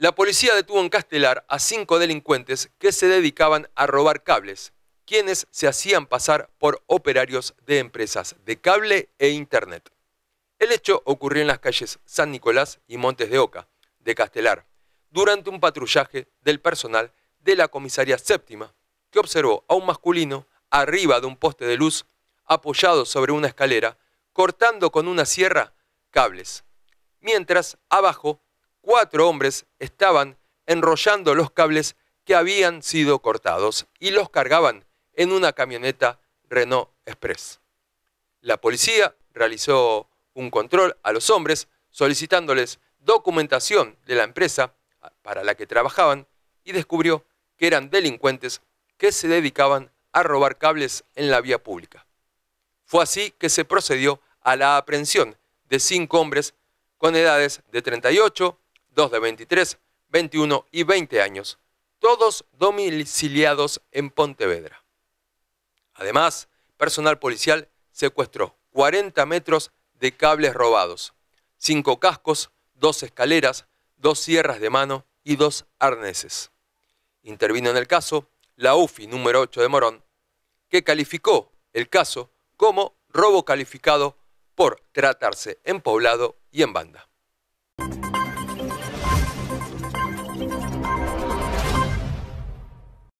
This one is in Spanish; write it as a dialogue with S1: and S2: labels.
S1: La policía detuvo en Castelar a cinco delincuentes que se dedicaban a robar cables, quienes se hacían pasar por operarios de empresas de cable e internet. El hecho ocurrió en las calles San Nicolás y Montes de Oca, de Castelar, durante un patrullaje del personal de la comisaría séptima, que observó a un masculino arriba de un poste de luz apoyado sobre una escalera, cortando con una sierra cables. Mientras, abajo, cuatro hombres estaban enrollando los cables que habían sido cortados y los cargaban en una camioneta Renault Express. La policía realizó un control a los hombres solicitándoles documentación de la empresa para la que trabajaban y descubrió que eran delincuentes que se dedicaban a robar cables en la vía pública. Fue así que se procedió a la aprehensión de cinco hombres con edades de 38, 2 de 23, 21 y 20 años, todos domiciliados en Pontevedra. Además, personal policial secuestró 40 metros de cables robados, cinco cascos, dos escaleras, dos sierras de mano y dos arneses. Intervino en el caso la UFI número 8 de Morón, que calificó el caso como robo calificado por tratarse en poblado y en banda.